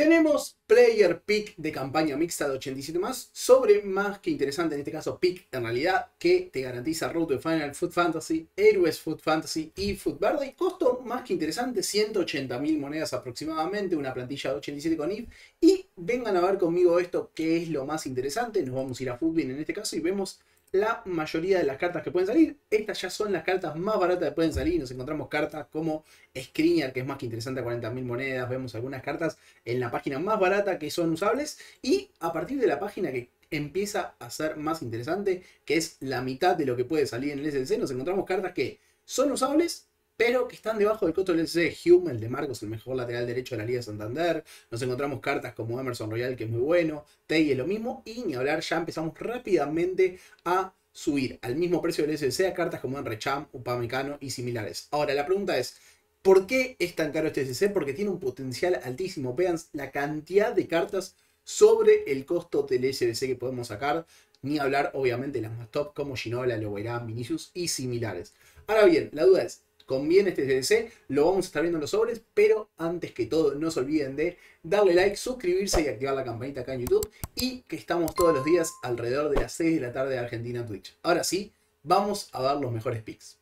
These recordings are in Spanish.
Tenemos player pick de campaña mixta de 87 más, sobre más que interesante, en este caso pick en realidad, que te garantiza Road to Final, Food Fantasy, Héroes Food Fantasy y Food Verde. Costo más que interesante, 180.000 monedas aproximadamente, una plantilla de 87 con IF. Y vengan a ver conmigo esto que es lo más interesante, nos vamos a ir a Foodbin en este caso y vemos la mayoría de las cartas que pueden salir. Estas ya son las cartas más baratas que pueden salir. Nos encontramos cartas como Screener, que es más que interesante a 40.000 monedas. Vemos algunas cartas en la página más barata que son usables. Y a partir de la página que empieza a ser más interesante, que es la mitad de lo que puede salir en el SLC, nos encontramos cartas que son usables, pero que están debajo del costo del SBC. Hume, el de Marcos, el mejor lateral derecho de la Liga Santander. Nos encontramos cartas como Emerson Royal, que es muy bueno. es lo mismo. Y ni hablar, ya empezamos rápidamente a subir al mismo precio del SBC a cartas como Cham, Upamecano y similares. Ahora, la pregunta es, ¿por qué es tan caro este SBC? Porque tiene un potencial altísimo. Vean la cantidad de cartas sobre el costo del SBC que podemos sacar. Ni hablar, obviamente, de las más top como Ginola, verán Vinicius y similares. Ahora bien, la duda es, conviene este CDC, lo vamos a estar viendo en los sobres, pero antes que todo no se olviden de darle like, suscribirse y activar la campanita acá en YouTube y que estamos todos los días alrededor de las 6 de la tarde de Argentina en Twitch. Ahora sí, vamos a dar los mejores picks.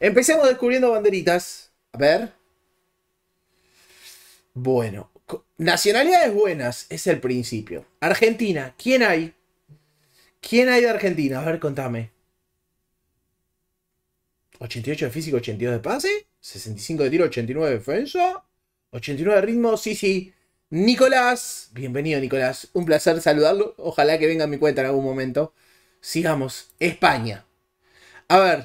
Empecemos descubriendo banderitas. A ver. Bueno, nacionalidades buenas es el principio. Argentina, ¿quién hay? ¿Quién hay de Argentina? A ver, contame. 88 de físico, 82 de pase, 65 de tiro, 89 de defensa, 89 de ritmo, sí, sí. Nicolás, bienvenido Nicolás, un placer saludarlo, ojalá que venga a mi cuenta en algún momento. Sigamos, España. A ver.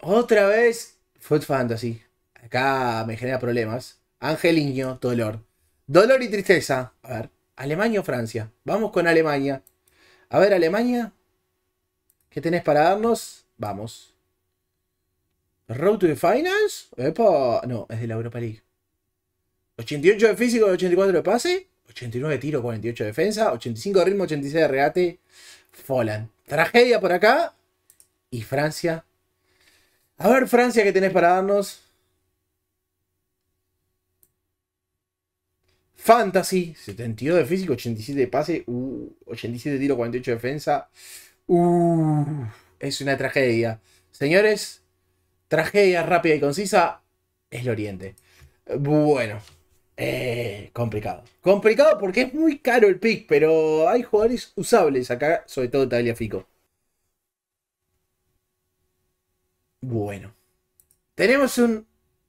Otra vez, foot Fantasy. Acá me genera problemas. Angeliño, dolor. Dolor y tristeza. A ver, Alemania o Francia. Vamos con Alemania. A ver, Alemania. ¿Qué tenés para darnos? Vamos. ¿Road to the Finals? No, es de la Europa League. 88 de físico, 84 de pase. 89 de tiro, 48 de defensa. 85 de ritmo, 86 de regate. Folan. Tragedia por acá. Y Francia. A ver, Francia, ¿qué tenés para darnos? Fantasy, 72 de físico, 87 de pase, 87 uh, de tiro, 48 de defensa es una tragedia. Señores, tragedia rápida y concisa es el Oriente. Bueno, eh, complicado. Complicado porque es muy caro el pick, pero hay jugadores usables acá, sobre todo Fico. Bueno. ¿Tenemos un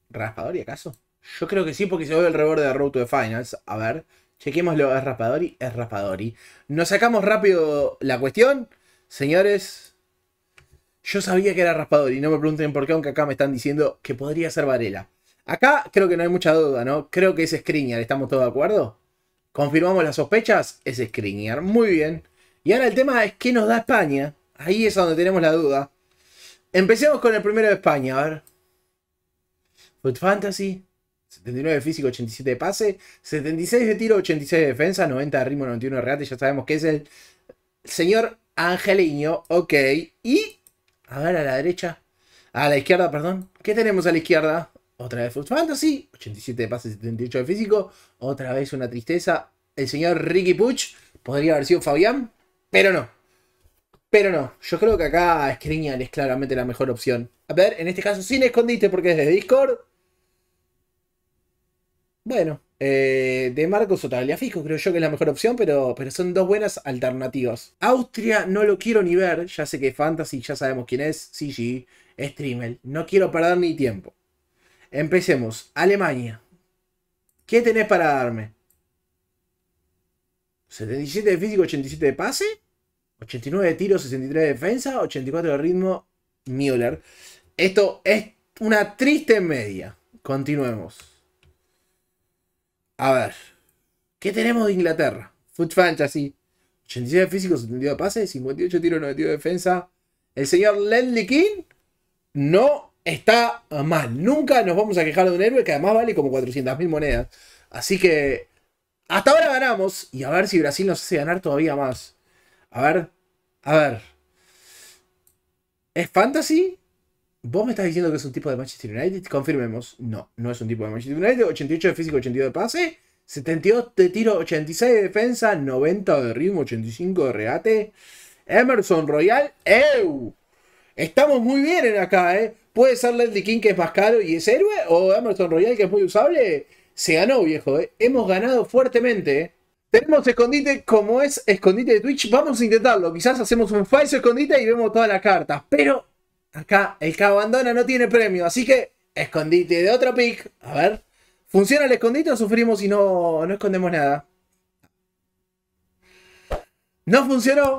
Raspadori acaso? Yo creo que sí, porque se ve el reborde de Road to the Finals. A ver, chequémoslo. Es Raspadori, es Raspadori. Nos sacamos rápido la cuestión. Señores, yo sabía que era raspador y no me pregunten por qué, aunque acá me están diciendo que podría ser Varela. Acá creo que no hay mucha duda, ¿no? Creo que es Skriniar, ¿estamos todos de acuerdo? ¿Confirmamos las sospechas? Es Skriniar, muy bien. Y ahora el tema es qué nos da España. Ahí es donde tenemos la duda. Empecemos con el primero de España, a ver. Foot Fantasy, 79 de físico, 87 de pase, 76 de tiro, 86 de defensa, 90 de ritmo, 91 de regate, ya sabemos que es el señor Angeliño, ok. Y, a ver, a la derecha. A la izquierda, perdón. ¿Qué tenemos a la izquierda? Otra vez Fox Fantasy. 87 de pases, 78 de físico. Otra vez una tristeza. El señor Ricky Puch. Podría haber sido Fabián, pero no. Pero no, yo creo que acá Skriniar es claramente la mejor opción. A ver, en este caso sin escondite porque desde Discord. Bueno, eh, de Marcos o fijo creo yo que es la mejor opción, pero, pero son dos buenas alternativas. Austria no lo quiero ni ver, ya sé que es Fantasy, ya sabemos quién es, CG, Streamel, no quiero perder ni tiempo. Empecemos, Alemania. ¿Qué tenés para darme? 77 de físico, 87 de pase, 89 de tiro, 63 de defensa, 84 de ritmo, Müller. Esto es una triste media. Continuemos. A ver, ¿qué tenemos de Inglaterra? Foot Fantasy. 87 físicos, 72 pases, 58 tiros, 92 defensa. El señor Lenny King no está mal. Nunca nos vamos a quejar de un héroe que además vale como 400.000 monedas. Así que hasta ahora ganamos y a ver si Brasil nos hace ganar todavía más. A ver, a ver. ¿Es fantasy? ¿Vos me estás diciendo que es un tipo de Manchester United? Confirmemos. No, no es un tipo de Manchester United. 88 de físico, 82 de pase. 72 de tiro, 86 de defensa, 90 de ritmo, 85 de regate. Emerson Royal, ¡Ew! Estamos muy bien en acá, ¿eh? Puede ser Leslie King que es más caro y es héroe, o Emerson Royal que es muy usable. Se ganó, viejo, ¿eh? Hemos ganado fuertemente, ¿eh? Tenemos escondite como es escondite de Twitch. Vamos a intentarlo. Quizás hacemos un falso escondite y vemos todas las cartas. Pero Acá el que abandona no tiene premio, así que escondite de otro pick. A ver. ¿Funciona el escondite o sufrimos y no, escondemos nada? No funcionó.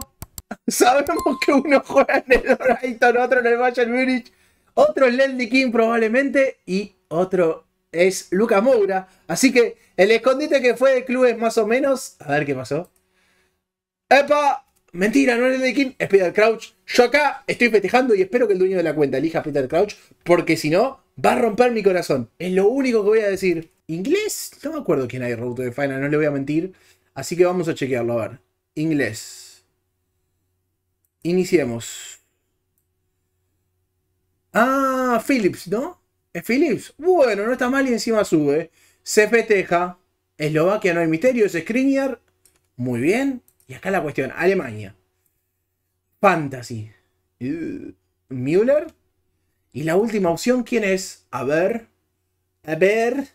Sabemos que uno juega en el Brighton, otro en el Bayern Munich, otro en Lendy King probablemente y otro es luca Moura. Así que el escondite que fue de clubes más o menos... A ver qué pasó. ¡Epa! Mentira, no eres de Kim, es Peter Crouch. Yo acá estoy festejando y espero que el dueño de la cuenta elija a Peter Crouch, porque si no, va a romper mi corazón. Es lo único que voy a decir. ¿Inglés? No me acuerdo quién hay Road de Final, no le voy a mentir. Así que vamos a chequearlo, a ver. Inglés. Iniciemos. Ah, Phillips, ¿no? ¿Es Phillips? Bueno, no está mal y encima sube. Se festeja. Eslovaquia no hay misterio, es Skriniar. Muy bien. Y acá la cuestión, Alemania. Fantasy. Uh, Müller. Y la última opción, ¿quién es? A ver. A ver.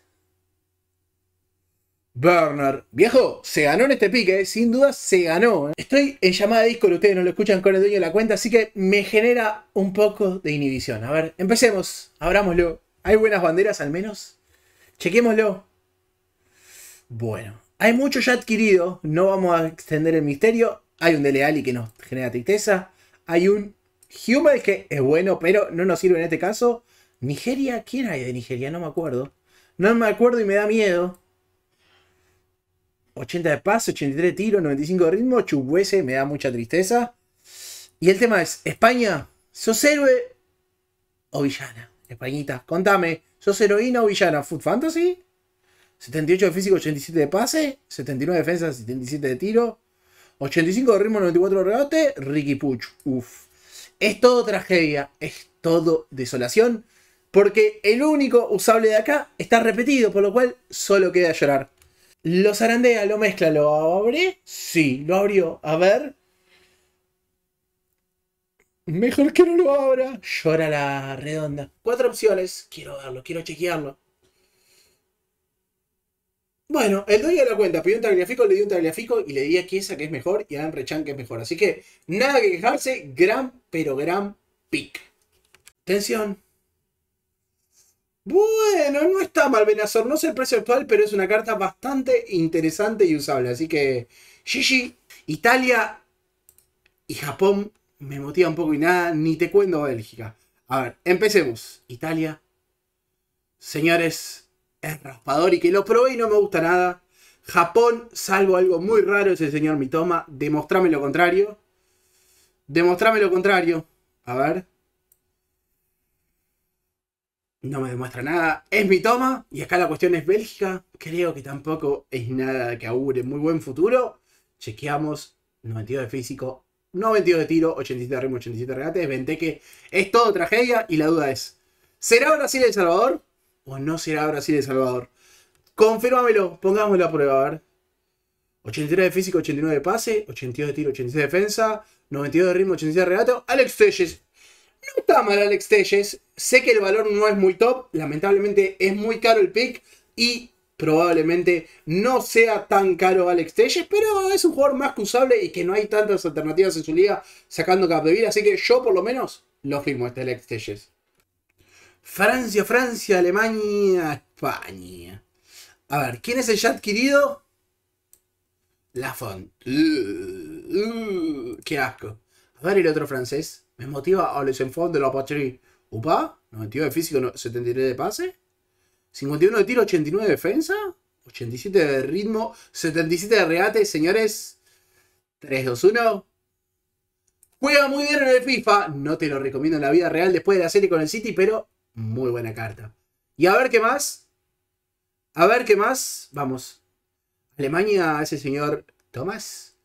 Burner. Viejo, se ganó en este pique, ¿eh? sin duda se ganó. ¿eh? Estoy en llamada de Discord, ustedes no lo escuchan con el dueño de la cuenta, así que me genera un poco de inhibición. A ver, empecemos, abrámoslo. ¿Hay buenas banderas al menos? Chequémoslo. Bueno, hay mucho ya adquirido, no vamos a extender el misterio. Hay un Dele Alli que nos genera tristeza. Hay un Human que es bueno, pero no nos sirve en este caso. Nigeria, ¿quién hay de Nigeria? No me acuerdo. No me acuerdo y me da miedo. 80 de paso, 83 de tiro, 95 de ritmo. Chubuese me da mucha tristeza. Y el tema es, España, ¿sos héroe o villana? Españita, contame, ¿sos heroína o villana? ¿Food Fantasy? 78 de físico, 87 de pase, 79 de defensa, 77 de tiro, 85 de ritmo, 94 de rebote, Ricky Puch. Uf. Es todo tragedia, es todo desolación, porque el único usable de acá está repetido, por lo cual solo queda llorar. Lo zarandea, lo mezcla, lo abre. Sí, lo abrió. A ver. Mejor que no lo abra. Llora la redonda. Cuatro opciones. Quiero verlo, quiero chequearlo. Bueno, el dueño de la cuenta pidió un tagliafico, le dio un tagliafico y le di a esa que es mejor y a Dan que es mejor. Así que nada que quejarse, gran pero gran pick. Tensión. Bueno, no está mal Benazor, no sé el precio actual, pero es una carta bastante interesante y usable. Así que Gigi. Italia y Japón me motiva un poco y nada, ni te cuento Bélgica. A ver, empecemos. Italia. Señores, es raspador y que lo probé y no me gusta nada. Japón, salvo algo muy raro, el señor Mitoma. Demostrame lo contrario. Demostrame lo contrario. A ver. No me demuestra nada. Es Mitoma. Y acá la cuestión es Bélgica. Creo que tampoco es nada que augure muy buen futuro. Chequeamos. 92 de físico. 92 de tiro. 87 de ritmo. 87 de regate. Venteque. Es todo tragedia. Y la duda es. ¿Será Brasil El Salvador? ¿O no será Brasil El Salvador? Confirmamelo, pongámoslo a prueba, a ver. 83 de físico, 89 de pase, 82 de tiro, 86 de defensa, 92 de ritmo, 86 de regato. Alex Telles. No está mal Alex Telles. Sé que el valor no es muy top. Lamentablemente es muy caro el pick. Y probablemente no sea tan caro Alex Telles. Pero es un jugador más que usable y que no hay tantas alternativas en su liga sacando cap de vida, Así que yo por lo menos lo firmo este Alex Telles. Francia, Francia, Alemania, España. A ver, ¿quién es el ya adquirido? La Font. Uh, uh, qué asco. A ver el otro francés. Me motiva a los fond de la Patrie. Upa, 92 de físico, 73 de pase. 51 de tiro, 89 de defensa. 87 de ritmo, 77 de regate, señores. 3, 2, 1. Juega muy bien en el FIFA. No te lo recomiendo en la vida real después de la serie con el City, pero muy buena carta. Y a ver qué más. A ver qué más. Vamos. Alemania ese señor ¿Tomás?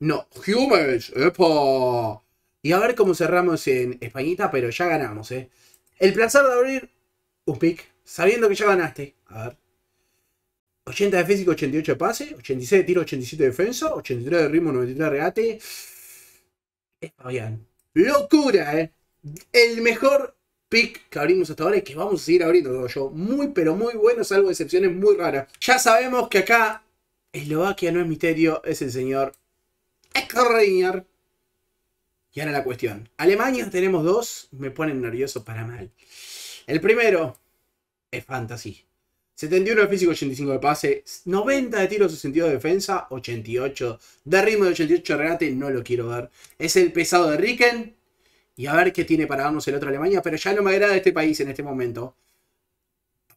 No, Humes. ¡Epa! Y a ver cómo cerramos en Españita, pero ya ganamos, ¿eh? El placer de abrir un pick, sabiendo que ya ganaste. A ver. 80 de físico, 88 de pase, 86 de tiro, 87 de defensa, 83 de ritmo, 93 de regate. Está bien. Locura, ¿eh? El mejor pick que abrimos hasta ahora y que vamos a seguir abriendo, yo. Muy, pero muy bueno, salvo excepciones muy raras. Ya sabemos que acá Eslovaquia no es misterio, es el señor Reiner. Y ahora la cuestión. Alemania tenemos dos, me ponen nervioso para mal. El primero es fantasy. 71 de físico, 85 de pase, 90 de tiro, 62 de defensa, 88 de ritmo de 88 de regate, no lo quiero ver. Es el pesado de Ricken, y a ver qué tiene para darnos el otro Alemania, pero ya no me agrada este país en este momento.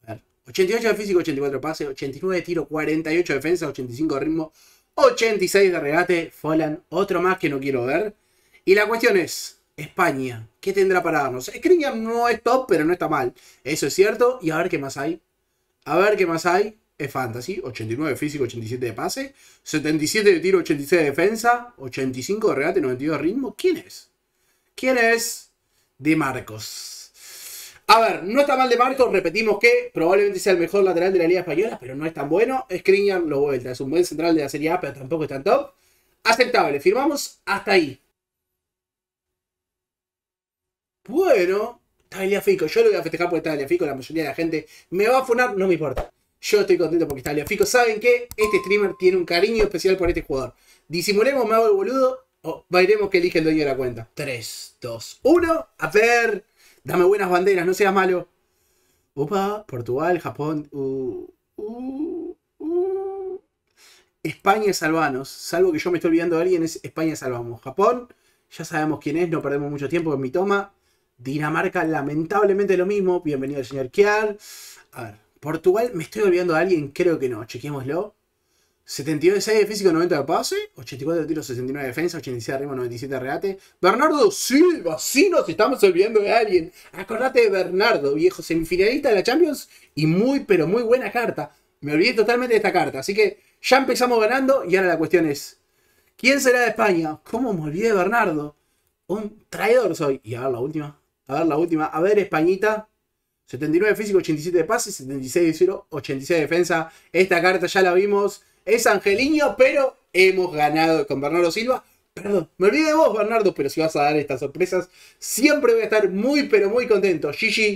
A ver, 88 de físico, 84 de pase, 89 de tiro, 48 de defensa, 85 de ritmo, 86 de regate, Follan, otro más que no quiero ver. Y la cuestión es, España, ¿qué tendrá para darnos? Scringham no es top, pero no está mal, eso es cierto, y a ver qué más hay. A ver qué más hay. Es fantasy, 89 de físico, 87 de pase, 77 de tiro, 86 de defensa, 85 de regate, 92 de ritmo. ¿Quién es? ¿Quién es? Di Marcos. A ver, no está mal de Marcos, repetimos que probablemente sea el mejor lateral de la Liga Española, pero no es tan bueno. Skriniar lo vuelta, es un buen central de la Serie A, pero tampoco es tan top. Aceptable, firmamos hasta ahí. Bueno, Fico. yo lo voy a festejar porque Fico. la mayoría de la gente me va a funar, no me importa. Yo estoy contento porque está Fico. ¿Saben que Este streamer tiene un cariño especial por este jugador. Disimulemos, me hago el boludo Oh, que elige el dueño de la cuenta. 3, 2, 1. A ver. Dame buenas banderas, no seas malo. Opa, Portugal, Japón. Uh, uh, uh. España y salvanos. Salvo que yo me estoy olvidando de alguien, es España salvamos. Japón, ya sabemos quién es, no perdemos mucho tiempo en mi toma. Dinamarca, lamentablemente lo mismo. Bienvenido al señor Kiar. A ver, Portugal, ¿me estoy olvidando de alguien? Creo que no. Chequémoslo. 76 de físico, 90 de pase, 84 de tiro, 69 de defensa, 86 de 97 de regate. Bernardo Silva, sí nos estamos olvidando de alguien. Acordate de Bernardo, viejo semifinalista de la Champions y muy, pero muy buena carta. Me olvidé totalmente de esta carta, así que ya empezamos ganando y ahora la cuestión es, ¿quién será de España? ¿Cómo me olvidé de Bernardo? Un traidor soy. Y a ver la última, a ver la última, a ver Españita. 79 de físico, 87 de pase, 76 de tiro, 86 de defensa. Esta carta ya la vimos es Angeliño, pero hemos ganado con Bernardo Silva. Perdón, me olvidé de vos, Bernardo, pero si vas a dar estas sorpresas, siempre voy a estar muy, pero muy contento. Gigi.